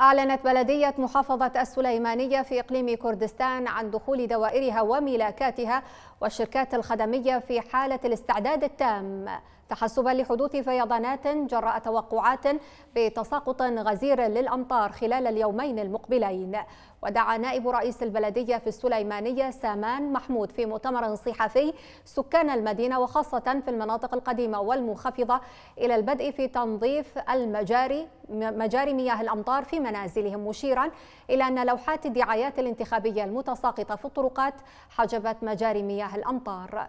أعلنت بلدية محافظة السليمانية في إقليم كردستان عن دخول دوائرها وملاكاتها والشركات الخدمية في حالة الاستعداد التام تحسبا لحدوث فيضانات جراء توقعات بتساقط غزير للأمطار خلال اليومين المقبلين ودعا نائب رئيس البلدية في السليمانية سامان محمود في مؤتمر صحفي سكان المدينة وخاصة في المناطق القديمة والمنخفضة إلى البدء في تنظيف المجاري مجاري مياه الأمطار فيما منازلهم مشيرا إلى أن لوحات الدعايات الانتخابية المتساقطة في الطرقات حجبت مجاري مياه الأمطار